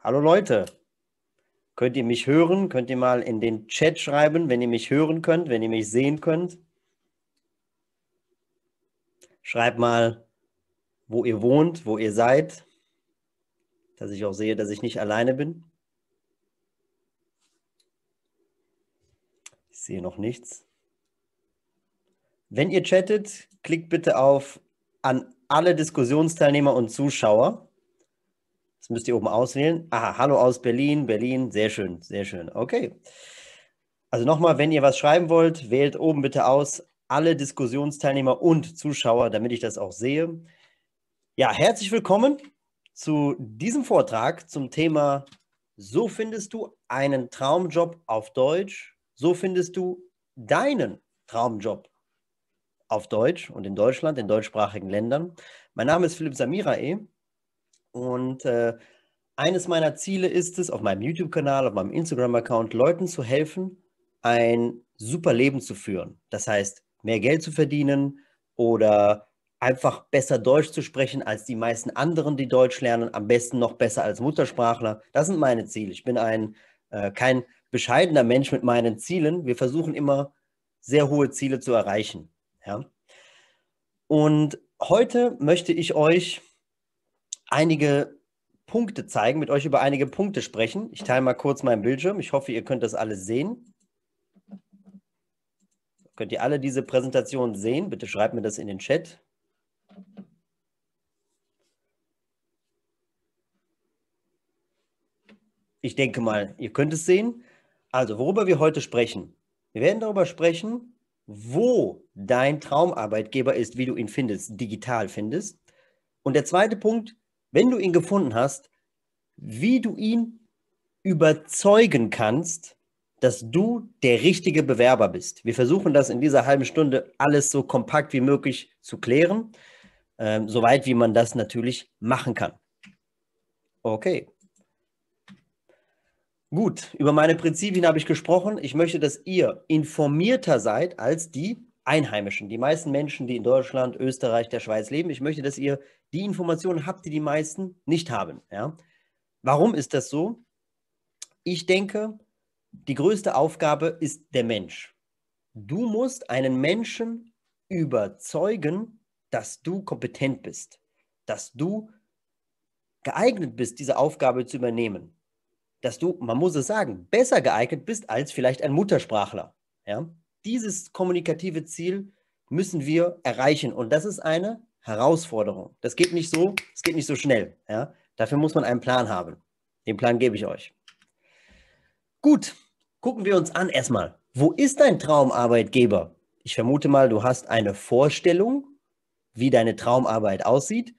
Hallo Leute, könnt ihr mich hören? Könnt ihr mal in den Chat schreiben, wenn ihr mich hören könnt, wenn ihr mich sehen könnt? Schreibt mal, wo ihr wohnt, wo ihr seid, dass ich auch sehe, dass ich nicht alleine bin. Ich sehe noch nichts. Wenn ihr chattet, klickt bitte auf an alle Diskussionsteilnehmer und Zuschauer. Das müsst ihr oben auswählen. Aha, hallo aus Berlin, Berlin. Sehr schön, sehr schön. Okay. Also nochmal, wenn ihr was schreiben wollt, wählt oben bitte aus alle Diskussionsteilnehmer und Zuschauer, damit ich das auch sehe. Ja, herzlich willkommen zu diesem Vortrag zum Thema So findest du einen Traumjob auf Deutsch, so findest du deinen Traumjob auf Deutsch und in Deutschland, in deutschsprachigen Ländern. Mein Name ist Philipp Samirae und äh, eines meiner Ziele ist es, auf meinem YouTube-Kanal, auf meinem Instagram-Account Leuten zu helfen, ein super Leben zu führen. Das heißt, mehr Geld zu verdienen oder einfach besser Deutsch zu sprechen als die meisten anderen, die Deutsch lernen, am besten noch besser als Muttersprachler. Das sind meine Ziele. Ich bin ein äh, kein bescheidener Mensch mit meinen Zielen. Wir versuchen immer sehr hohe Ziele zu erreichen. Ja? Und heute möchte ich euch einige Punkte zeigen, mit euch über einige Punkte sprechen. Ich teile mal kurz meinen Bildschirm. Ich hoffe, ihr könnt das alles sehen. Könnt ihr alle diese Präsentation sehen? Bitte schreibt mir das in den Chat. Ich denke mal, ihr könnt es sehen. Also, worüber wir heute sprechen. Wir werden darüber sprechen, wo dein Traumarbeitgeber ist, wie du ihn findest, digital findest. Und der zweite Punkt wenn du ihn gefunden hast, wie du ihn überzeugen kannst, dass du der richtige Bewerber bist. Wir versuchen das in dieser halben Stunde alles so kompakt wie möglich zu klären, ähm, soweit wie man das natürlich machen kann. Okay. Gut, über meine Prinzipien habe ich gesprochen. Ich möchte, dass ihr informierter seid als die Einheimischen, die meisten Menschen, die in Deutschland, Österreich, der Schweiz leben. Ich möchte, dass ihr die Informationen habt, die die meisten nicht haben. Ja? Warum ist das so? Ich denke, die größte Aufgabe ist der Mensch. Du musst einen Menschen überzeugen, dass du kompetent bist, dass du geeignet bist, diese Aufgabe zu übernehmen. Dass du, man muss es sagen, besser geeignet bist als vielleicht ein Muttersprachler. Ja? dieses kommunikative Ziel müssen wir erreichen. Und das ist eine Herausforderung. Das geht nicht so, es geht nicht so schnell. Ja? Dafür muss man einen Plan haben. Den Plan gebe ich euch. Gut, gucken wir uns an erstmal. Wo ist dein Traumarbeitgeber? Ich vermute mal, du hast eine Vorstellung, wie deine Traumarbeit aussieht.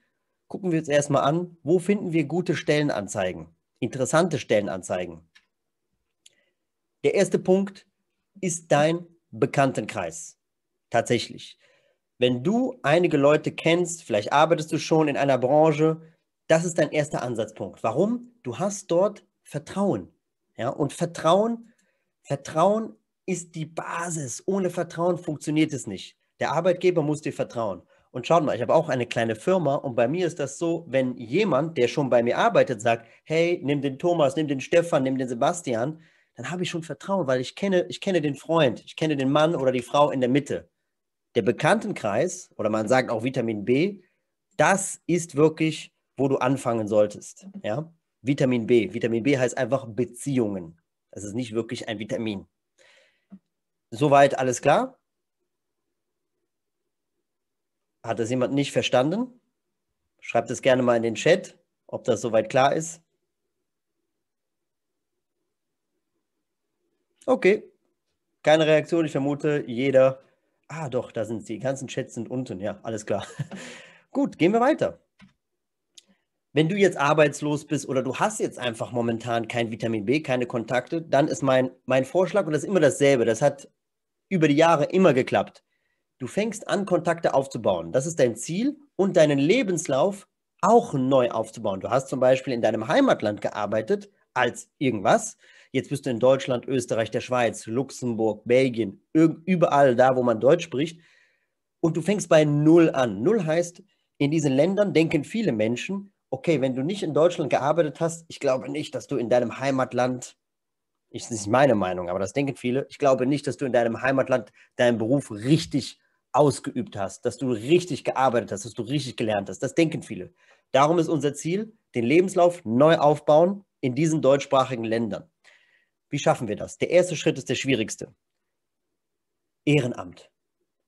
Gucken wir uns erstmal an, wo finden wir gute Stellenanzeigen, interessante Stellenanzeigen. Der erste Punkt ist dein Bekanntenkreis. Tatsächlich. Wenn du einige Leute kennst, vielleicht arbeitest du schon in einer Branche, das ist dein erster Ansatzpunkt. Warum? Du hast dort Vertrauen. Ja, und Vertrauen, Vertrauen ist die Basis. Ohne Vertrauen funktioniert es nicht. Der Arbeitgeber muss dir vertrauen. Und schaut mal, ich habe auch eine kleine Firma und bei mir ist das so, wenn jemand, der schon bei mir arbeitet, sagt, hey, nimm den Thomas, nimm den Stefan, nimm den Sebastian, dann habe ich schon Vertrauen, weil ich kenne, ich kenne den Freund, ich kenne den Mann oder die Frau in der Mitte. Der Bekanntenkreis, oder man sagt auch Vitamin B, das ist wirklich, wo du anfangen solltest. Ja? Vitamin B. Vitamin B heißt einfach Beziehungen. Das ist nicht wirklich ein Vitamin. Soweit alles klar? Hat das jemand nicht verstanden? Schreibt es gerne mal in den Chat, ob das soweit klar ist. Okay. Keine Reaktion, ich vermute, jeder. Ah, doch, da sind sie. Die ganzen Chats sind unten. Ja, alles klar. Gut, gehen wir weiter. Wenn du jetzt arbeitslos bist oder du hast jetzt einfach momentan kein Vitamin B, keine Kontakte, dann ist mein, mein Vorschlag, und das ist immer dasselbe, das hat über die Jahre immer geklappt. Du fängst an, Kontakte aufzubauen. Das ist dein Ziel und deinen Lebenslauf auch neu aufzubauen. Du hast zum Beispiel in deinem Heimatland gearbeitet als irgendwas Jetzt bist du in Deutschland, Österreich, der Schweiz, Luxemburg, Belgien, überall da, wo man Deutsch spricht. Und du fängst bei Null an. Null heißt, in diesen Ländern denken viele Menschen, okay, wenn du nicht in Deutschland gearbeitet hast, ich glaube nicht, dass du in deinem Heimatland, das ist nicht meine Meinung, aber das denken viele, ich glaube nicht, dass du in deinem Heimatland deinen Beruf richtig ausgeübt hast, dass du richtig gearbeitet hast, dass du richtig gelernt hast. Das denken viele. Darum ist unser Ziel, den Lebenslauf neu aufbauen in diesen deutschsprachigen Ländern. Wie schaffen wir das? Der erste Schritt ist der schwierigste. Ehrenamt.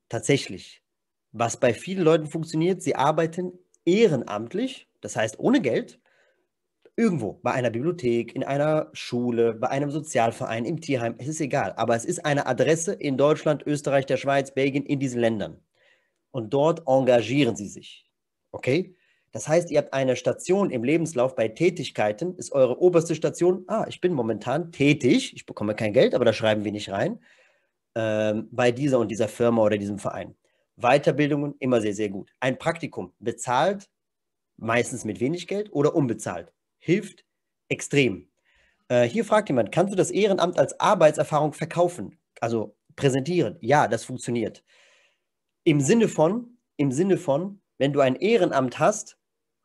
Tatsächlich. Was bei vielen Leuten funktioniert, sie arbeiten ehrenamtlich, das heißt ohne Geld, irgendwo, bei einer Bibliothek, in einer Schule, bei einem Sozialverein, im Tierheim, es ist egal. Aber es ist eine Adresse in Deutschland, Österreich, der Schweiz, Belgien, in diesen Ländern. Und dort engagieren sie sich. Okay? Das heißt, ihr habt eine Station im Lebenslauf bei Tätigkeiten, ist eure oberste Station. Ah, ich bin momentan tätig, ich bekomme kein Geld, aber da schreiben wir nicht rein, ähm, bei dieser und dieser Firma oder diesem Verein. Weiterbildungen immer sehr, sehr gut. Ein Praktikum, bezahlt, meistens mit wenig Geld oder unbezahlt, hilft extrem. Äh, hier fragt jemand, kannst du das Ehrenamt als Arbeitserfahrung verkaufen, also präsentieren? Ja, das funktioniert. Im Sinne von, im Sinne von, wenn du ein Ehrenamt hast,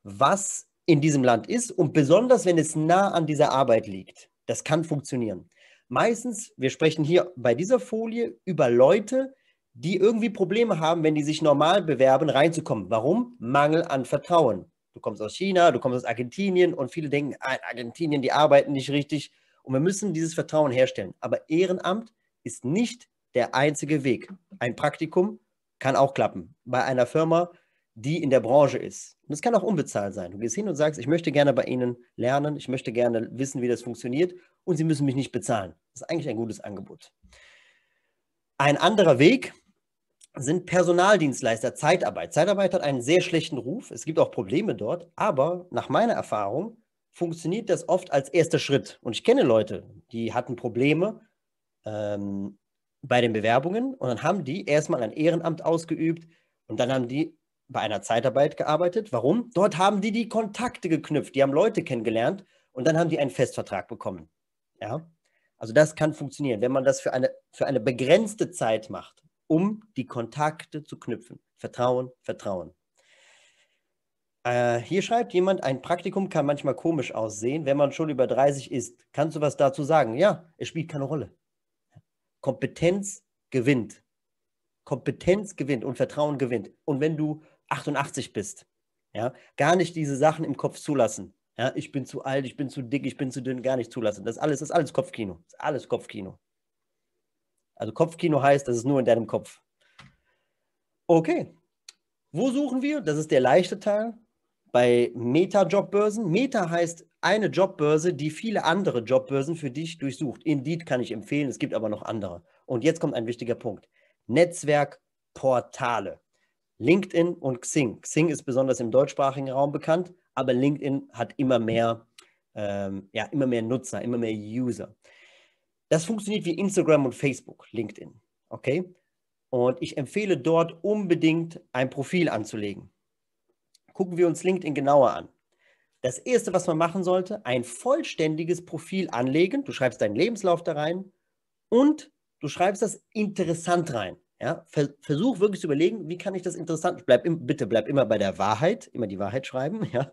was in diesem Land ist und besonders, wenn es nah an dieser Arbeit liegt. Das kann funktionieren. Meistens, wir sprechen hier bei dieser Folie über Leute, die irgendwie Probleme haben, wenn die sich normal bewerben, reinzukommen. Warum? Mangel an Vertrauen. Du kommst aus China, du kommst aus Argentinien und viele denken, ah, Argentinien, die arbeiten nicht richtig. Und wir müssen dieses Vertrauen herstellen. Aber Ehrenamt ist nicht der einzige Weg. Ein Praktikum kann auch klappen. Bei einer Firma die in der Branche ist. Und es kann auch unbezahlt sein. Du gehst hin und sagst, ich möchte gerne bei Ihnen lernen, ich möchte gerne wissen, wie das funktioniert und Sie müssen mich nicht bezahlen. Das ist eigentlich ein gutes Angebot. Ein anderer Weg sind Personaldienstleister, Zeitarbeit. Zeitarbeit hat einen sehr schlechten Ruf. Es gibt auch Probleme dort, aber nach meiner Erfahrung funktioniert das oft als erster Schritt. Und ich kenne Leute, die hatten Probleme ähm, bei den Bewerbungen und dann haben die erstmal ein Ehrenamt ausgeübt und dann haben die bei einer Zeitarbeit gearbeitet. Warum? Dort haben die die Kontakte geknüpft, die haben Leute kennengelernt und dann haben die einen Festvertrag bekommen. Ja? Also das kann funktionieren, wenn man das für eine, für eine begrenzte Zeit macht, um die Kontakte zu knüpfen. Vertrauen, Vertrauen. Äh, hier schreibt jemand, ein Praktikum kann manchmal komisch aussehen, wenn man schon über 30 ist. Kannst du was dazu sagen? Ja, es spielt keine Rolle. Kompetenz gewinnt. Kompetenz gewinnt und Vertrauen gewinnt. Und wenn du 88 bist. Ja, gar nicht diese Sachen im Kopf zulassen. Ja, ich bin zu alt, ich bin zu dick, ich bin zu dünn, gar nicht zulassen. Das alles das ist alles Kopfkino. Das ist alles Kopfkino. Also Kopfkino heißt, das ist nur in deinem Kopf. Okay. Wo suchen wir? Das ist der leichte Teil bei Meta-Jobbörsen. Meta heißt eine Jobbörse, die viele andere Jobbörsen für dich durchsucht. Indeed kann ich empfehlen, es gibt aber noch andere. Und jetzt kommt ein wichtiger Punkt. Netzwerkportale. LinkedIn und Xing. Xing ist besonders im deutschsprachigen Raum bekannt, aber LinkedIn hat immer mehr, ähm, ja, immer mehr Nutzer, immer mehr User. Das funktioniert wie Instagram und Facebook, LinkedIn. Okay? Und ich empfehle dort unbedingt ein Profil anzulegen. Gucken wir uns LinkedIn genauer an. Das erste, was man machen sollte, ein vollständiges Profil anlegen. Du schreibst deinen Lebenslauf da rein und du schreibst das interessant rein. Ja, versuch wirklich zu überlegen, wie kann ich das interessant, bleib bitte bleib immer bei der Wahrheit, immer die Wahrheit schreiben, ja,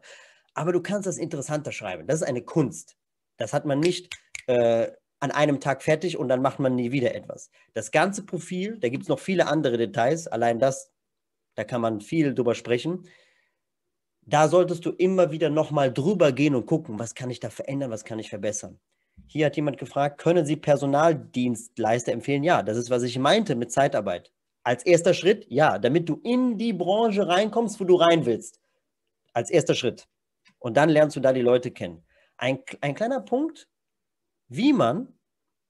aber du kannst das interessanter schreiben. Das ist eine Kunst. Das hat man nicht äh, an einem Tag fertig und dann macht man nie wieder etwas. Das ganze Profil, da gibt es noch viele andere Details, allein das, da kann man viel drüber sprechen. Da solltest du immer wieder nochmal drüber gehen und gucken, was kann ich da verändern, was kann ich verbessern. Hier hat jemand gefragt, können Sie Personaldienstleister empfehlen? Ja, das ist, was ich meinte mit Zeitarbeit. Als erster Schritt, ja, damit du in die Branche reinkommst, wo du rein willst. Als erster Schritt. Und dann lernst du da die Leute kennen. Ein, ein kleiner Punkt, wie man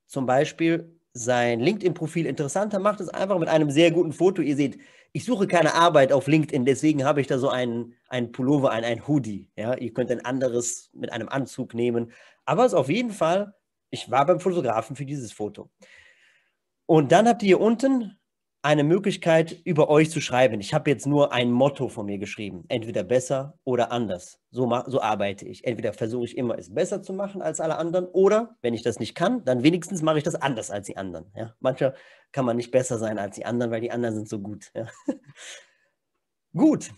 zum Beispiel sein LinkedIn-Profil interessanter macht, es einfach mit einem sehr guten Foto. Ihr seht, ich suche keine Arbeit auf LinkedIn, deswegen habe ich da so einen, einen Pullover, einen, einen Hoodie. Ja, ihr könnt ein anderes mit einem Anzug nehmen. Aber es ist auf jeden Fall, ich war beim Fotografen für dieses Foto. Und dann habt ihr hier unten eine Möglichkeit, über euch zu schreiben. Ich habe jetzt nur ein Motto von mir geschrieben. Entweder besser oder anders. So, so arbeite ich. Entweder versuche ich immer, es besser zu machen als alle anderen, oder wenn ich das nicht kann, dann wenigstens mache ich das anders als die anderen. Ja? Mancher kann man nicht besser sein als die anderen, weil die anderen sind so gut. Ja? gut.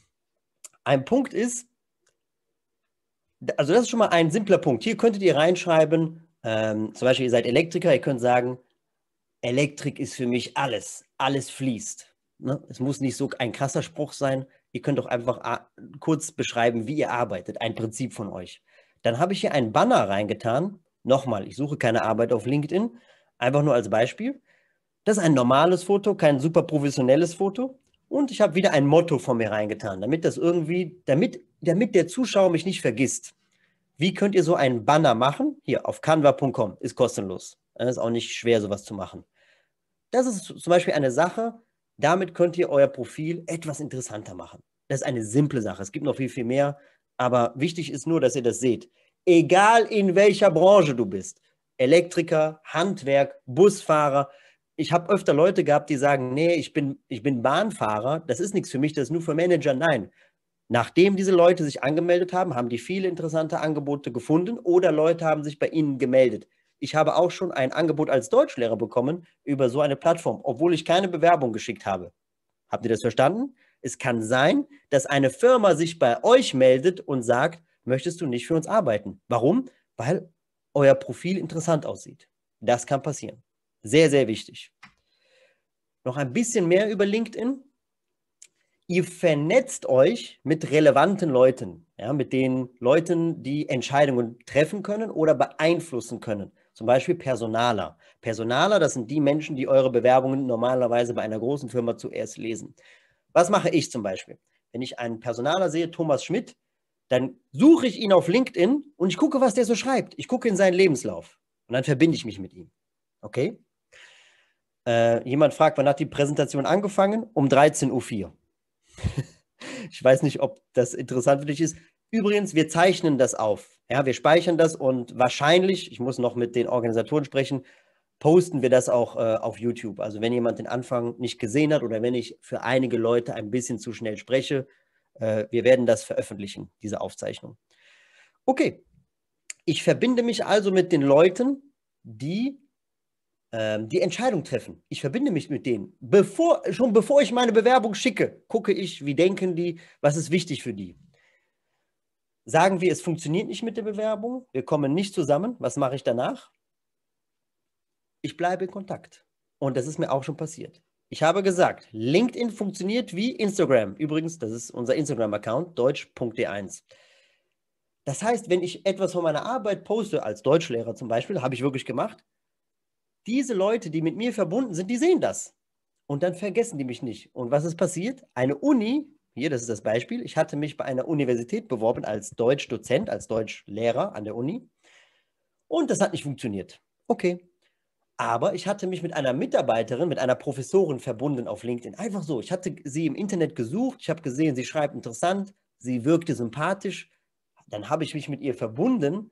Ein Punkt ist, also das ist schon mal ein simpler Punkt. Hier könntet ihr reinschreiben, ähm, zum Beispiel, ihr seid Elektriker, ihr könnt sagen, Elektrik ist für mich alles. Alles fließt. Ne? Es muss nicht so ein krasser Spruch sein. Ihr könnt doch einfach ah, kurz beschreiben, wie ihr arbeitet, ein Prinzip von euch. Dann habe ich hier einen Banner reingetan. Nochmal, ich suche keine Arbeit auf LinkedIn, einfach nur als Beispiel. Das ist ein normales Foto, kein super professionelles Foto. Und ich habe wieder ein Motto von mir reingetan, damit das irgendwie, damit, damit der Zuschauer mich nicht vergisst. Wie könnt ihr so einen Banner machen? Hier auf canva.com ist kostenlos dann ist auch nicht schwer, sowas zu machen. Das ist zum Beispiel eine Sache, damit könnt ihr euer Profil etwas interessanter machen. Das ist eine simple Sache. Es gibt noch viel, viel mehr, aber wichtig ist nur, dass ihr das seht. Egal in welcher Branche du bist, Elektriker, Handwerk, Busfahrer. Ich habe öfter Leute gehabt, die sagen, nee, ich bin, ich bin Bahnfahrer, das ist nichts für mich, das ist nur für Manager. Nein, Nachdem diese Leute sich angemeldet haben, haben die viele interessante Angebote gefunden oder Leute haben sich bei ihnen gemeldet ich habe auch schon ein Angebot als Deutschlehrer bekommen über so eine Plattform, obwohl ich keine Bewerbung geschickt habe. Habt ihr das verstanden? Es kann sein, dass eine Firma sich bei euch meldet und sagt, möchtest du nicht für uns arbeiten? Warum? Weil euer Profil interessant aussieht. Das kann passieren. Sehr, sehr wichtig. Noch ein bisschen mehr über LinkedIn. Ihr vernetzt euch mit relevanten Leuten, ja, mit den Leuten, die Entscheidungen treffen können oder beeinflussen können. Zum Beispiel Personaler. Personaler, das sind die Menschen, die eure Bewerbungen normalerweise bei einer großen Firma zuerst lesen. Was mache ich zum Beispiel? Wenn ich einen Personaler sehe, Thomas Schmidt, dann suche ich ihn auf LinkedIn und ich gucke, was der so schreibt. Ich gucke in seinen Lebenslauf und dann verbinde ich mich mit ihm. Okay? Äh, jemand fragt, wann hat die Präsentation angefangen? Um 13.04 Uhr. ich weiß nicht, ob das interessant für dich ist. Übrigens, wir zeichnen das auf. Ja, wir speichern das und wahrscheinlich, ich muss noch mit den Organisatoren sprechen, posten wir das auch äh, auf YouTube. Also wenn jemand den Anfang nicht gesehen hat oder wenn ich für einige Leute ein bisschen zu schnell spreche, äh, wir werden das veröffentlichen, diese Aufzeichnung. Okay, ich verbinde mich also mit den Leuten, die ähm, die Entscheidung treffen. Ich verbinde mich mit denen. Bevor, schon bevor ich meine Bewerbung schicke, gucke ich, wie denken die, was ist wichtig für die. Sagen wir, es funktioniert nicht mit der Bewerbung, wir kommen nicht zusammen, was mache ich danach? Ich bleibe in Kontakt. Und das ist mir auch schon passiert. Ich habe gesagt, LinkedIn funktioniert wie Instagram. Übrigens, das ist unser Instagram-Account, deutsch.d1. Das heißt, wenn ich etwas von meiner Arbeit poste, als Deutschlehrer zum Beispiel, habe ich wirklich gemacht, diese Leute, die mit mir verbunden sind, die sehen das. Und dann vergessen die mich nicht. Und was ist passiert? Eine Uni hier, das ist das Beispiel, ich hatte mich bei einer Universität beworben als Deutschdozent, als Deutschlehrer an der Uni und das hat nicht funktioniert. Okay. Aber ich hatte mich mit einer Mitarbeiterin, mit einer Professorin verbunden auf LinkedIn. Einfach so. Ich hatte sie im Internet gesucht, ich habe gesehen, sie schreibt interessant, sie wirkte sympathisch. Dann habe ich mich mit ihr verbunden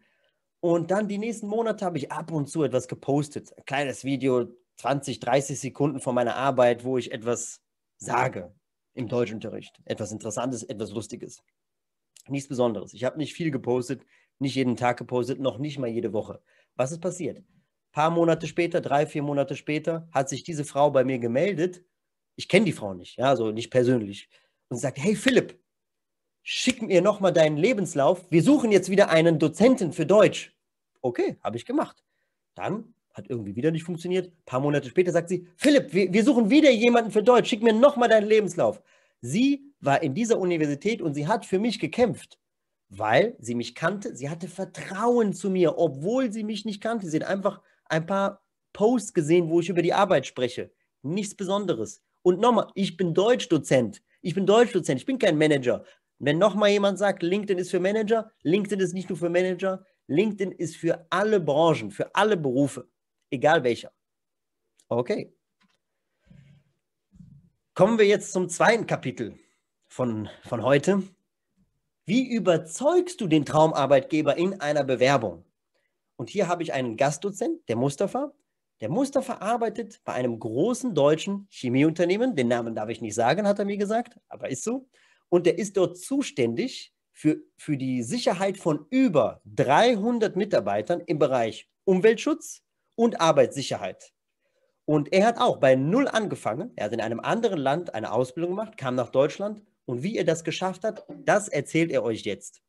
und dann die nächsten Monate habe ich ab und zu etwas gepostet. Ein kleines Video, 20, 30 Sekunden von meiner Arbeit, wo ich etwas sage im Deutschunterricht. Etwas Interessantes, etwas Lustiges. Nichts Besonderes. Ich habe nicht viel gepostet, nicht jeden Tag gepostet, noch nicht mal jede Woche. Was ist passiert? Ein paar Monate später, drei, vier Monate später, hat sich diese Frau bei mir gemeldet. Ich kenne die Frau nicht, ja, also nicht persönlich. Und sagt: Hey Philipp, schick mir nochmal deinen Lebenslauf. Wir suchen jetzt wieder einen Dozenten für Deutsch. Okay, habe ich gemacht. Dann hat irgendwie wieder nicht funktioniert. Ein paar Monate später sagt sie, Philipp, wir, wir suchen wieder jemanden für Deutsch, schick mir nochmal deinen Lebenslauf. Sie war in dieser Universität und sie hat für mich gekämpft, weil sie mich kannte. Sie hatte Vertrauen zu mir, obwohl sie mich nicht kannte. Sie hat einfach ein paar Posts gesehen, wo ich über die Arbeit spreche. Nichts Besonderes. Und nochmal, ich bin Deutschdozent. Ich bin Deutschdozent, ich bin kein Manager. Wenn nochmal jemand sagt, LinkedIn ist für Manager, LinkedIn ist nicht nur für Manager, LinkedIn ist für alle Branchen, für alle Berufe egal welcher. Okay. Kommen wir jetzt zum zweiten Kapitel von, von heute. Wie überzeugst du den Traumarbeitgeber in einer Bewerbung? Und hier habe ich einen Gastdozent, der Mustafa. Der Mustafa arbeitet bei einem großen deutschen Chemieunternehmen. Den Namen darf ich nicht sagen, hat er mir gesagt, aber ist so. Und der ist dort zuständig für, für die Sicherheit von über 300 Mitarbeitern im Bereich Umweltschutz, und Arbeitssicherheit. Und er hat auch bei Null angefangen. Er hat in einem anderen Land eine Ausbildung gemacht, kam nach Deutschland. Und wie er das geschafft hat, das erzählt er euch jetzt.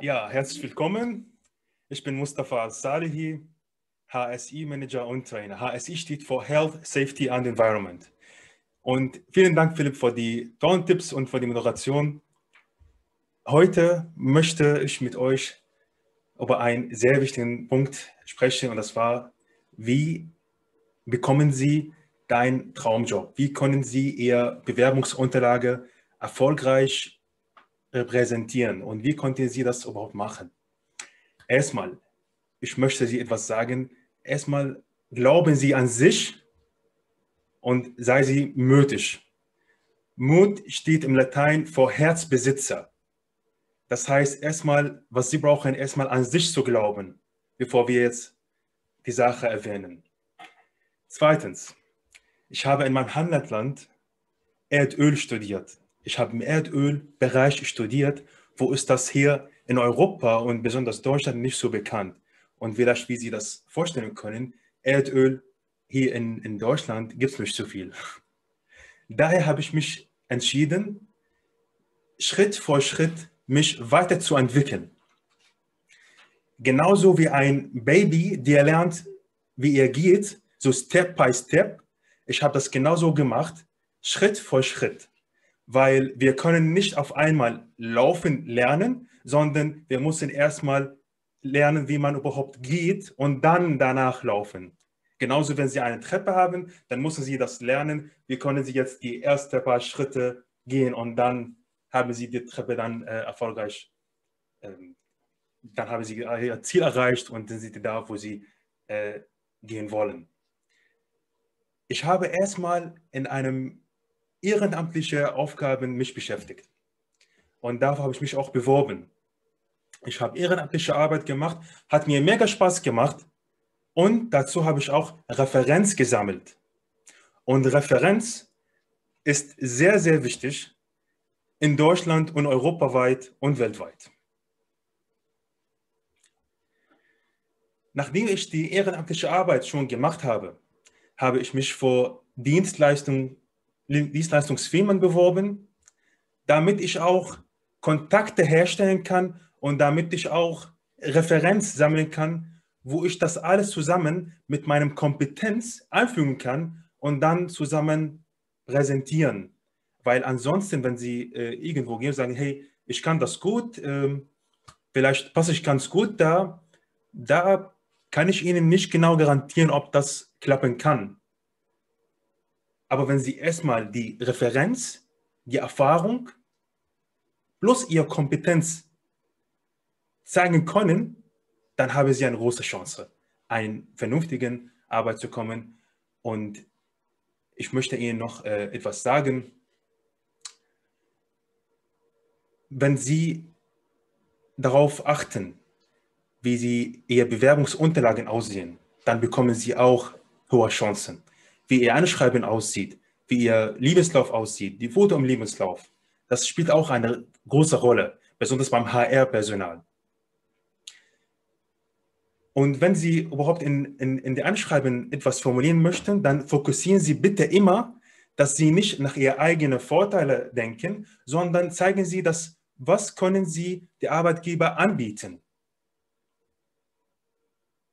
Ja, herzlich willkommen. Ich bin Mustafa Al-Salehi, HSI-Manager und Trainer. HSI steht für Health, Safety and Environment. Und vielen Dank, Philipp, für die tollen Tipps und für die Moderation. Heute möchte ich mit euch über einen sehr wichtigen Punkt sprechen und das war, wie bekommen Sie deinen Traumjob? Wie können Sie Ihre Bewerbungsunterlage erfolgreich präsentieren und wie konnten Sie das überhaupt machen? Erstmal, ich möchte Sie etwas sagen. Erstmal glauben Sie an sich und sei Sie mutig. Mut steht im Latein vor Herzbesitzer. Das heißt, erstmal, was sie brauchen, erstmal an sich zu glauben, bevor wir jetzt die Sache erwähnen. Zweitens, ich habe in meinem Heimatland Erdöl studiert. Ich habe im Erdölbereich studiert. Wo ist das hier in Europa und besonders Deutschland nicht so bekannt? Und vielleicht, wie Sie das vorstellen können, Erdöl hier in, in Deutschland gibt es nicht so viel. Daher habe ich mich entschieden, Schritt für Schritt mich weiterzuentwickeln. Genauso wie ein Baby, der lernt, wie er geht, so Step by Step. Ich habe das genauso gemacht, Schritt für Schritt, weil wir können nicht auf einmal laufen lernen, sondern wir müssen erstmal lernen, wie man überhaupt geht und dann danach laufen. Genauso, wenn Sie eine Treppe haben, dann müssen Sie das lernen. Wie können Sie jetzt die ersten paar Schritte gehen und dann haben sie die Treppe dann äh, erfolgreich, ähm, dann haben sie äh, ihr Ziel erreicht und dann sind sie da, wo sie äh, gehen wollen. Ich habe erstmal in einem ehrenamtlichen Aufgaben mich beschäftigt. Und darauf habe ich mich auch beworben. Ich habe ehrenamtliche Arbeit gemacht, hat mir mega Spaß gemacht und dazu habe ich auch Referenz gesammelt. Und Referenz ist sehr, sehr wichtig, in Deutschland und europaweit und weltweit. Nachdem ich die ehrenamtliche Arbeit schon gemacht habe, habe ich mich vor Dienstleistung, Dienstleistungsfirmen beworben, damit ich auch Kontakte herstellen kann und damit ich auch Referenz sammeln kann, wo ich das alles zusammen mit meinem Kompetenz einfügen kann und dann zusammen präsentieren weil ansonsten, wenn sie äh, irgendwo gehen und sagen, hey, ich kann das gut, ähm, vielleicht passe ich ganz gut da, da kann ich Ihnen nicht genau garantieren, ob das klappen kann. Aber wenn Sie erstmal die Referenz, die Erfahrung plus Ihre Kompetenz zeigen können, dann haben Sie eine große Chance, einen vernünftigen Arbeit zu kommen. Und ich möchte Ihnen noch äh, etwas sagen. wenn Sie darauf achten, wie Sie Ihre Bewerbungsunterlagen aussehen, dann bekommen Sie auch hohe Chancen. Wie Ihr Anschreiben aussieht, wie Ihr Lebenslauf aussieht, die Foto im Lebenslauf, das spielt auch eine große Rolle, besonders beim HR-Personal. Und wenn Sie überhaupt in, in, in der Anschreiben etwas formulieren möchten, dann fokussieren Sie bitte immer, dass Sie nicht nach Ihren eigenen Vorteile denken, sondern zeigen Sie, dass was können Sie der Arbeitgeber anbieten?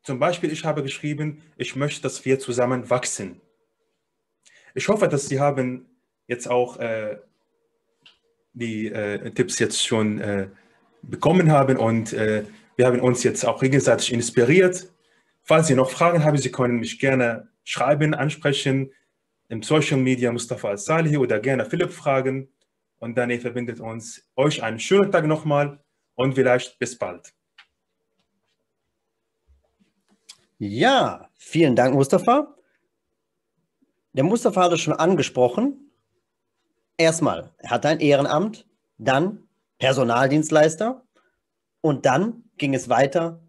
Zum Beispiel, ich habe geschrieben, ich möchte, dass wir zusammen wachsen. Ich hoffe, dass Sie haben jetzt auch äh, die äh, Tipps jetzt schon äh, bekommen haben und äh, wir haben uns jetzt auch gegenseitig inspiriert. Falls Sie noch Fragen haben, Sie können mich gerne schreiben, ansprechen, im Social Media Mustafa al salihi oder gerne Philipp fragen. Und dann verbindet uns euch einen schönen Tag nochmal und vielleicht bis bald. Ja, vielen Dank, Mustafa. Der Mustafa hat es schon angesprochen. Erstmal, er hat ein Ehrenamt, dann Personaldienstleister und dann ging es weiter,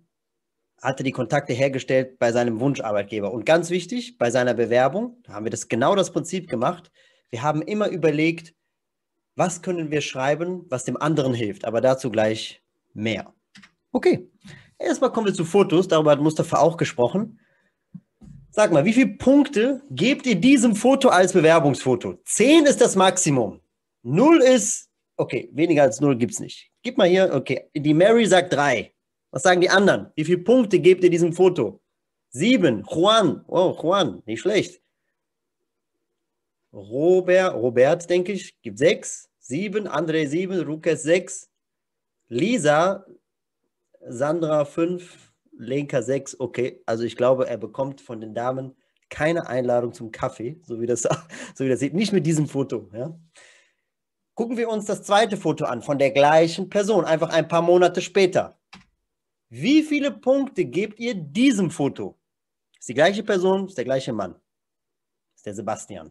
hatte die Kontakte hergestellt bei seinem Wunscharbeitgeber. Und ganz wichtig, bei seiner Bewerbung, da haben wir das genau das Prinzip gemacht. Wir haben immer überlegt, was können wir schreiben, was dem anderen hilft? Aber dazu gleich mehr. Okay. Erstmal kommen wir zu Fotos. Darüber hat Mustafa auch gesprochen. Sag mal, wie viele Punkte gebt ihr diesem Foto als Bewerbungsfoto? Zehn ist das Maximum. Null ist, okay, weniger als null gibt es nicht. Gib mal hier, okay, die Mary sagt drei. Was sagen die anderen? Wie viele Punkte gebt ihr diesem Foto? Sieben. Juan. Oh, Juan, nicht schlecht. Robert, Robert denke ich, gibt sechs. Sieben, André sieben, Rukes sechs. Lisa, Sandra fünf, Lenka sechs. Okay, also ich glaube, er bekommt von den Damen keine Einladung zum Kaffee, so wie das, so wie das sieht. Nicht mit diesem Foto. Ja. Gucken wir uns das zweite Foto an von der gleichen Person, einfach ein paar Monate später. Wie viele Punkte gebt ihr diesem Foto? Ist die gleiche Person, ist der gleiche Mann. Ist der Sebastian.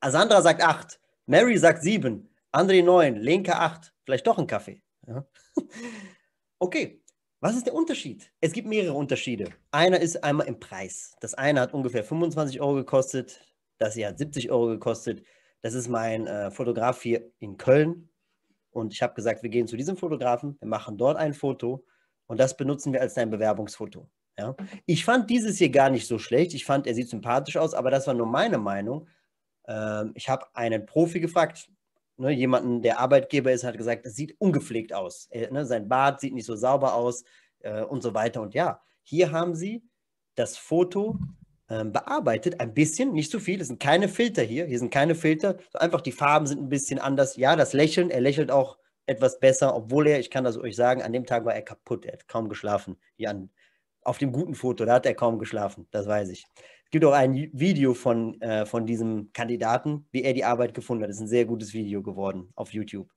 Also Sandra sagt 8, Mary sagt 7, André 9, Lenka 8, vielleicht doch ein Kaffee. Ja. Okay, was ist der Unterschied? Es gibt mehrere Unterschiede. Einer ist einmal im Preis. Das eine hat ungefähr 25 Euro gekostet, das hier hat 70 Euro gekostet. Das ist mein äh, Fotograf hier in Köln. Und ich habe gesagt, wir gehen zu diesem Fotografen, wir machen dort ein Foto und das benutzen wir als dein Bewerbungsfoto. Ja? Ich fand dieses hier gar nicht so schlecht. Ich fand, er sieht sympathisch aus, aber das war nur meine Meinung. Ähm, ich habe einen Profi gefragt, ne, jemanden, der Arbeitgeber ist, hat gesagt, es sieht ungepflegt aus. Er, äh, ne, sein Bart sieht nicht so sauber aus äh, und so weiter. Und ja, hier haben sie das Foto äh, bearbeitet, ein bisschen, nicht zu so viel. Es sind keine Filter hier. Hier sind keine Filter. So einfach die Farben sind ein bisschen anders. Ja, das Lächeln, er lächelt auch etwas besser, obwohl er, ich kann das euch sagen, an dem Tag war er kaputt. Er hat kaum geschlafen. Hier an, auf dem guten Foto, da hat er kaum geschlafen. Das weiß ich gibt auch ein Video von, äh, von diesem Kandidaten, wie er die Arbeit gefunden hat. Das ist ein sehr gutes Video geworden auf YouTube.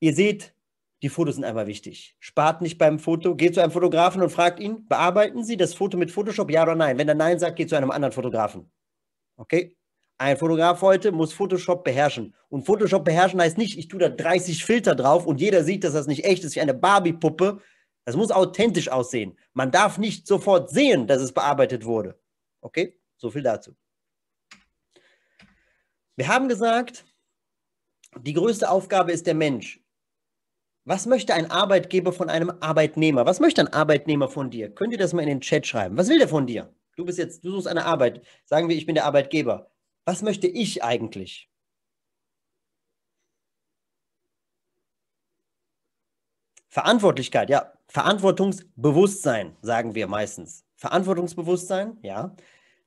Ihr seht, die Fotos sind einmal wichtig. Spart nicht beim Foto. Geht zu einem Fotografen und fragt ihn, bearbeiten Sie das Foto mit Photoshop, ja oder nein? Wenn er nein sagt, geht zu einem anderen Fotografen. Okay? Ein Fotograf heute muss Photoshop beherrschen. Und Photoshop beherrschen heißt nicht, ich tue da 30 Filter drauf und jeder sieht, dass das nicht echt ist, wie eine Barbie-Puppe. Das muss authentisch aussehen. Man darf nicht sofort sehen, dass es bearbeitet wurde. Okay, so viel dazu. Wir haben gesagt, die größte Aufgabe ist der Mensch. Was möchte ein Arbeitgeber von einem Arbeitnehmer? Was möchte ein Arbeitnehmer von dir? Könnt ihr das mal in den Chat schreiben? Was will der von dir? Du bist jetzt, du suchst eine Arbeit. Sagen wir, ich bin der Arbeitgeber. Was möchte ich eigentlich? Verantwortlichkeit, ja. Verantwortungsbewusstsein, sagen wir meistens. Verantwortungsbewusstsein, ja.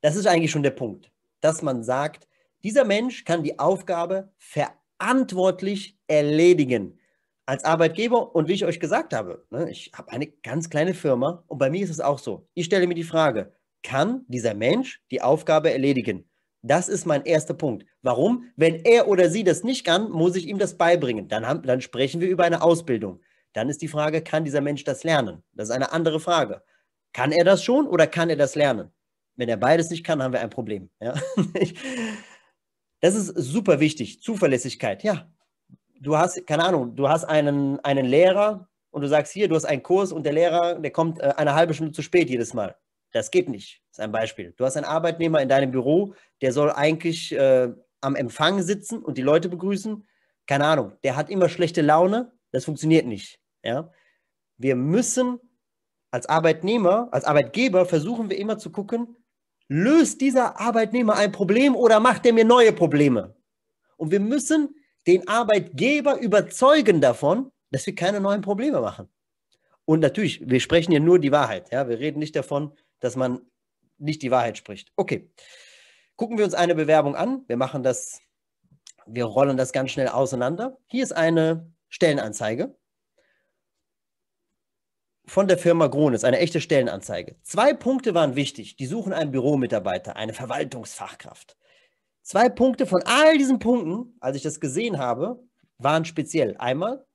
Das ist eigentlich schon der Punkt, dass man sagt, dieser Mensch kann die Aufgabe verantwortlich erledigen als Arbeitgeber. Und wie ich euch gesagt habe, ne, ich habe eine ganz kleine Firma und bei mir ist es auch so. Ich stelle mir die Frage, kann dieser Mensch die Aufgabe erledigen? Das ist mein erster Punkt. Warum? Wenn er oder sie das nicht kann, muss ich ihm das beibringen. Dann, haben, dann sprechen wir über eine Ausbildung. Dann ist die Frage, kann dieser Mensch das lernen? Das ist eine andere Frage. Kann er das schon oder kann er das lernen? Wenn er beides nicht kann, haben wir ein Problem. Ja? Das ist super wichtig. Zuverlässigkeit. Ja, du hast, keine Ahnung, du hast einen, einen Lehrer und du sagst hier, du hast einen Kurs und der Lehrer, der kommt äh, eine halbe Stunde zu spät jedes Mal. Das geht nicht. Das ist ein Beispiel. Du hast einen Arbeitnehmer in deinem Büro, der soll eigentlich äh, am Empfang sitzen und die Leute begrüßen. Keine Ahnung, der hat immer schlechte Laune. Das funktioniert nicht. Ja? Wir müssen als Arbeitnehmer, als Arbeitgeber versuchen wir immer zu gucken, löst dieser Arbeitnehmer ein Problem oder macht er mir neue Probleme? Und wir müssen den Arbeitgeber überzeugen davon, dass wir keine neuen Probleme machen. Und natürlich, wir sprechen hier nur die Wahrheit. Ja? Wir reden nicht davon, dass man nicht die Wahrheit spricht. Okay, gucken wir uns eine Bewerbung an. Wir machen das, wir rollen das ganz schnell auseinander. Hier ist eine Stellenanzeige von der Firma Gronis, eine echte Stellenanzeige. Zwei Punkte waren wichtig. Die suchen einen Büromitarbeiter, eine Verwaltungsfachkraft. Zwei Punkte von all diesen Punkten, als ich das gesehen habe, waren speziell. Einmal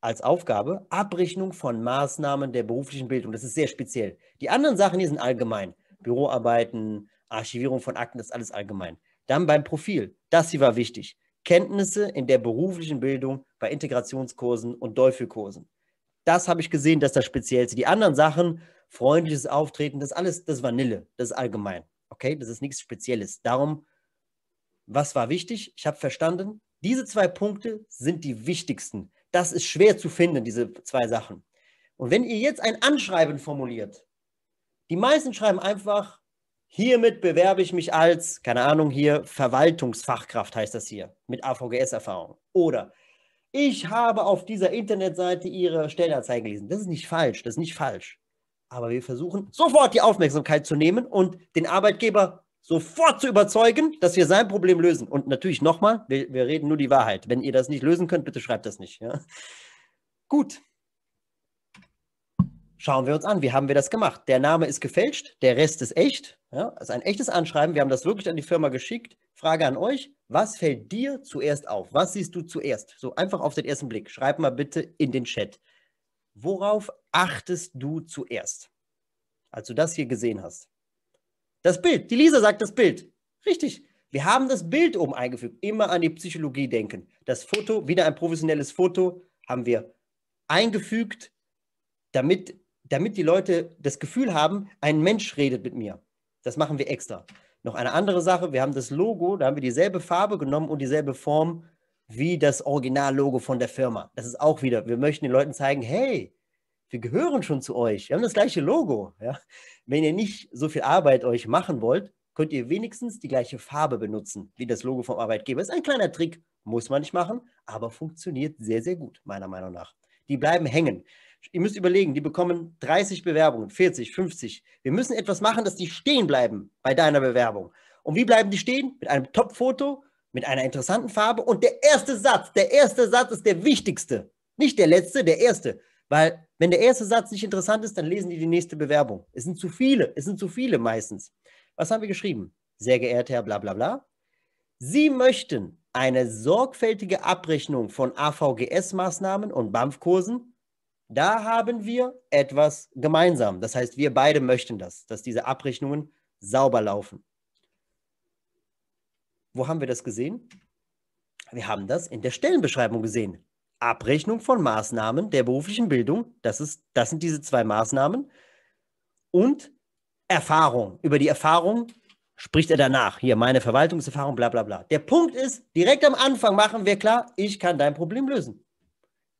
als Aufgabe Abrechnung von Maßnahmen der beruflichen Bildung. Das ist sehr speziell. Die anderen Sachen hier sind allgemein. Büroarbeiten, Archivierung von Akten, das ist alles allgemein. Dann beim Profil. Das hier war wichtig. Kenntnisse in der beruflichen Bildung bei Integrationskursen und Teufelkursen das habe ich gesehen, dass das Speziellste. Die anderen Sachen, freundliches Auftreten, das alles, das Vanille, das ist allgemein. Okay, das ist nichts Spezielles. Darum, was war wichtig? Ich habe verstanden, diese zwei Punkte sind die wichtigsten. Das ist schwer zu finden, diese zwei Sachen. Und wenn ihr jetzt ein Anschreiben formuliert, die meisten schreiben einfach, hiermit bewerbe ich mich als, keine Ahnung, hier Verwaltungsfachkraft heißt das hier, mit AVGS-Erfahrung. Oder ich habe auf dieser Internetseite ihre Stellenanzeige gelesen. Das ist nicht falsch, das ist nicht falsch. Aber wir versuchen sofort die Aufmerksamkeit zu nehmen und den Arbeitgeber sofort zu überzeugen, dass wir sein Problem lösen. Und natürlich nochmal, wir, wir, reden nur die Wahrheit. Wenn ihr das nicht lösen könnt, bitte schreibt das nicht. Ja? Gut, schauen wir uns an, wie haben wir das gemacht? Der Name ist gefälscht, der Rest ist echt. Ja, also ein echtes Anschreiben. Wir haben das wirklich an die Firma geschickt. Frage an euch: Was fällt dir zuerst auf? Was siehst du zuerst? So einfach auf den ersten Blick. Schreib mal bitte in den Chat. Worauf achtest du zuerst, als du das hier gesehen hast? Das Bild. Die Lisa sagt das Bild. Richtig. Wir haben das Bild oben eingefügt. Immer an die Psychologie denken. Das Foto, wieder ein professionelles Foto, haben wir eingefügt, damit damit die Leute das Gefühl haben, ein Mensch redet mit mir. Das machen wir extra. Noch eine andere Sache, wir haben das Logo, da haben wir dieselbe Farbe genommen und dieselbe Form wie das Originallogo von der Firma. Das ist auch wieder, wir möchten den Leuten zeigen, hey, wir gehören schon zu euch, wir haben das gleiche Logo. Ja? Wenn ihr nicht so viel Arbeit euch machen wollt, könnt ihr wenigstens die gleiche Farbe benutzen wie das Logo vom Arbeitgeber. Ist ein kleiner Trick, muss man nicht machen, aber funktioniert sehr, sehr gut, meiner Meinung nach die bleiben hängen. Ihr müsst überlegen, die bekommen 30 Bewerbungen, 40, 50. Wir müssen etwas machen, dass die stehen bleiben bei deiner Bewerbung. Und wie bleiben die stehen? Mit einem Top-Foto, mit einer interessanten Farbe und der erste Satz. Der erste Satz ist der wichtigste. Nicht der letzte, der erste. Weil wenn der erste Satz nicht interessant ist, dann lesen die die nächste Bewerbung. Es sind zu viele, es sind zu viele meistens. Was haben wir geschrieben? Sehr geehrter Herr, bla bla bla. Sie möchten eine sorgfältige Abrechnung von AVGS-Maßnahmen und BAMF-Kursen. Da haben wir etwas gemeinsam. Das heißt, wir beide möchten das, dass diese Abrechnungen sauber laufen. Wo haben wir das gesehen? Wir haben das in der Stellenbeschreibung gesehen. Abrechnung von Maßnahmen der beruflichen Bildung, das, ist, das sind diese zwei Maßnahmen, und Erfahrung. Über die Erfahrung spricht er danach. Hier, meine Verwaltungserfahrung, bla bla bla. Der Punkt ist, direkt am Anfang machen wir klar, ich kann dein Problem lösen.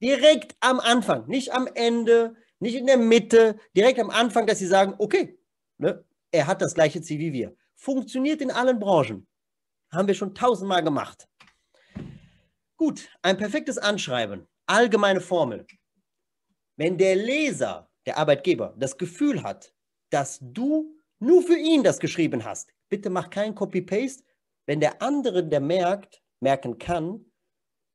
Direkt am Anfang, nicht am Ende, nicht in der Mitte, direkt am Anfang, dass sie sagen, okay, ne, er hat das gleiche Ziel wie wir. Funktioniert in allen Branchen. Haben wir schon tausendmal gemacht. Gut, ein perfektes Anschreiben, allgemeine Formel. Wenn der Leser, der Arbeitgeber, das Gefühl hat, dass du nur für ihn das geschrieben hast, bitte mach keinen Copy-Paste, wenn der andere, der merkt, merken kann,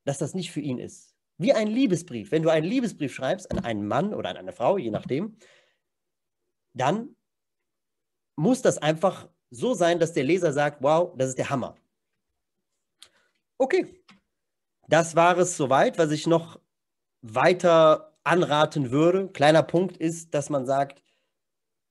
dass das nicht für ihn ist. Wie ein Liebesbrief. Wenn du einen Liebesbrief schreibst an einen Mann oder an eine Frau, je nachdem, dann muss das einfach so sein, dass der Leser sagt, wow, das ist der Hammer. Okay, das war es soweit, was ich noch weiter anraten würde. Kleiner Punkt ist, dass man sagt,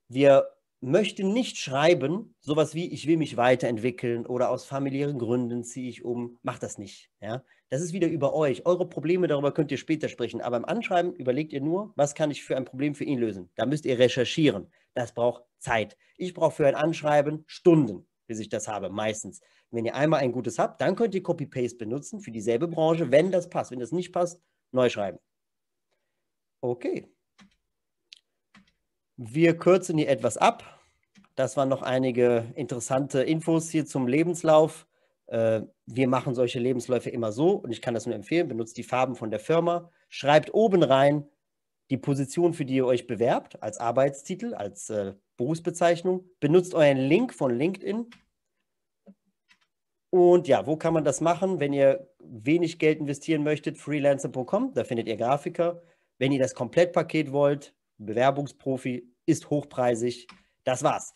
wir möchte nicht schreiben, sowas wie, ich will mich weiterentwickeln oder aus familiären Gründen ziehe ich um, macht das nicht. Ja? Das ist wieder über euch. Eure Probleme, darüber könnt ihr später sprechen. Aber im Anschreiben überlegt ihr nur, was kann ich für ein Problem für ihn lösen. Da müsst ihr recherchieren. Das braucht Zeit. Ich brauche für ein Anschreiben Stunden, bis ich das habe, meistens. Wenn ihr einmal ein gutes habt, dann könnt ihr Copy-Paste benutzen für dieselbe Branche, wenn das passt. Wenn das nicht passt, neu schreiben. Okay. Wir kürzen hier etwas ab das waren noch einige interessante Infos hier zum Lebenslauf. Äh, wir machen solche Lebensläufe immer so und ich kann das nur empfehlen. Benutzt die Farben von der Firma. Schreibt oben rein die Position, für die ihr euch bewerbt, als Arbeitstitel, als äh, Berufsbezeichnung. Benutzt euren Link von LinkedIn. Und ja, wo kann man das machen? Wenn ihr wenig Geld investieren möchtet, freelancer.com, da findet ihr Grafiker. Wenn ihr das Komplettpaket wollt, Bewerbungsprofi ist hochpreisig, das war's.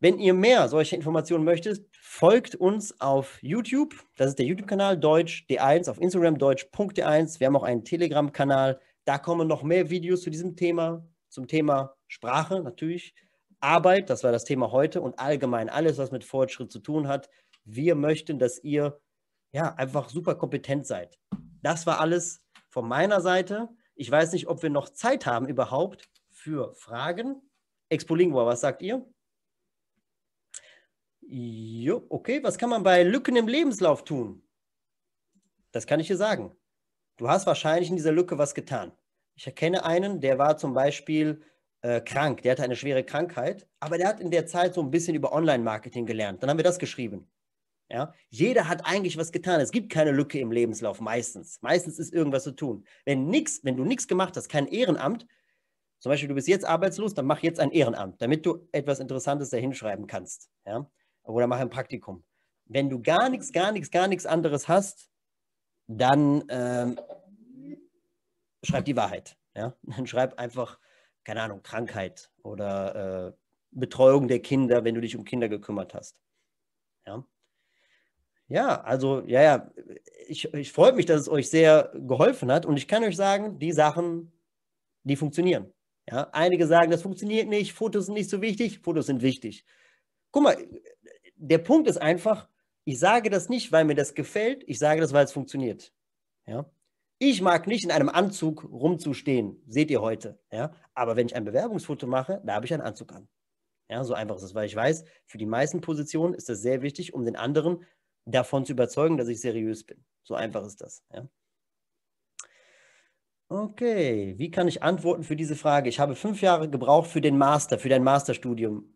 Wenn ihr mehr solche Informationen möchtet, folgt uns auf YouTube. Das ist der YouTube-Kanal Deutsch D1, auf Instagram deutsch.d1. Wir haben auch einen Telegram-Kanal. Da kommen noch mehr Videos zu diesem Thema, zum Thema Sprache natürlich, Arbeit, das war das Thema heute und allgemein alles, was mit Fortschritt zu tun hat. Wir möchten, dass ihr ja einfach super kompetent seid. Das war alles von meiner Seite. Ich weiß nicht, ob wir noch Zeit haben überhaupt für Fragen. Expolingua, was sagt ihr? Jo, okay, was kann man bei Lücken im Lebenslauf tun? Das kann ich dir sagen. Du hast wahrscheinlich in dieser Lücke was getan. Ich erkenne einen, der war zum Beispiel äh, krank, der hatte eine schwere Krankheit, aber der hat in der Zeit so ein bisschen über Online-Marketing gelernt. Dann haben wir das geschrieben. Ja? Jeder hat eigentlich was getan. Es gibt keine Lücke im Lebenslauf, meistens. Meistens ist irgendwas zu tun. Wenn, nix, wenn du nichts gemacht hast, kein Ehrenamt, zum Beispiel, du bist jetzt arbeitslos, dann mach jetzt ein Ehrenamt, damit du etwas Interessantes da hinschreiben kannst. Ja? Oder mach ein Praktikum. Wenn du gar nichts, gar nichts, gar nichts anderes hast, dann ähm, schreib die Wahrheit. Ja? Dann schreib einfach, keine Ahnung, Krankheit oder äh, Betreuung der Kinder, wenn du dich um Kinder gekümmert hast. Ja, ja also, ja, ja, ich, ich freue mich, dass es euch sehr geholfen hat und ich kann euch sagen, die Sachen, die funktionieren. Ja, einige sagen, das funktioniert nicht, Fotos sind nicht so wichtig, Fotos sind wichtig. Guck mal, der Punkt ist einfach, ich sage das nicht, weil mir das gefällt, ich sage das, weil es funktioniert. Ja? Ich mag nicht in einem Anzug rumzustehen, seht ihr heute. Ja? Aber wenn ich ein Bewerbungsfoto mache, da habe ich einen Anzug an. Ja, so einfach ist es, weil ich weiß, für die meisten Positionen ist das sehr wichtig, um den anderen davon zu überzeugen, dass ich seriös bin. So einfach ist das. Ja? Okay, wie kann ich antworten für diese Frage? Ich habe fünf Jahre gebraucht für den Master, für dein Masterstudium.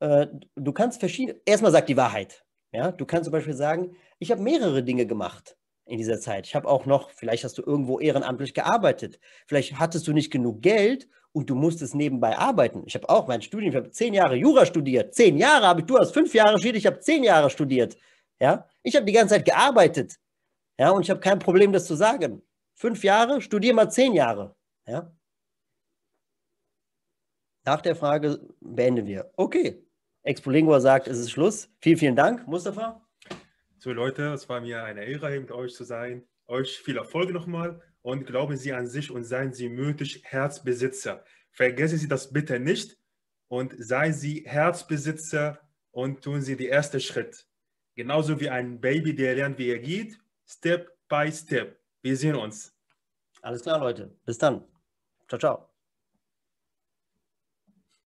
Äh, du kannst verschiedene, erstmal sag die Wahrheit. Ja, du kannst zum Beispiel sagen, ich habe mehrere Dinge gemacht in dieser Zeit. Ich habe auch noch, vielleicht hast du irgendwo ehrenamtlich gearbeitet. Vielleicht hattest du nicht genug Geld und du musstest nebenbei arbeiten. Ich habe auch mein Studium, ich habe zehn Jahre Jura studiert. Zehn Jahre habe ich, du hast fünf Jahre studiert, ich habe zehn Jahre studiert. Ja, ich habe die ganze Zeit gearbeitet. Ja, und ich habe kein Problem, das zu sagen fünf Jahre, studier mal zehn Jahre. Ja? Nach der Frage beenden wir. Okay. Expolingua sagt, es ist Schluss. Vielen, vielen Dank, Mustafa. So Leute, es war mir eine Ehre, hier mit euch zu sein. Euch viel Erfolg nochmal und glauben Sie an sich und seien Sie mythisch Herzbesitzer. Vergessen Sie das bitte nicht und seien Sie Herzbesitzer und tun Sie den ersten Schritt. Genauso wie ein Baby, der lernt, wie er geht, Step by Step. Wir sehen uns. Alles klar, Leute. Bis dann. Ciao, ciao.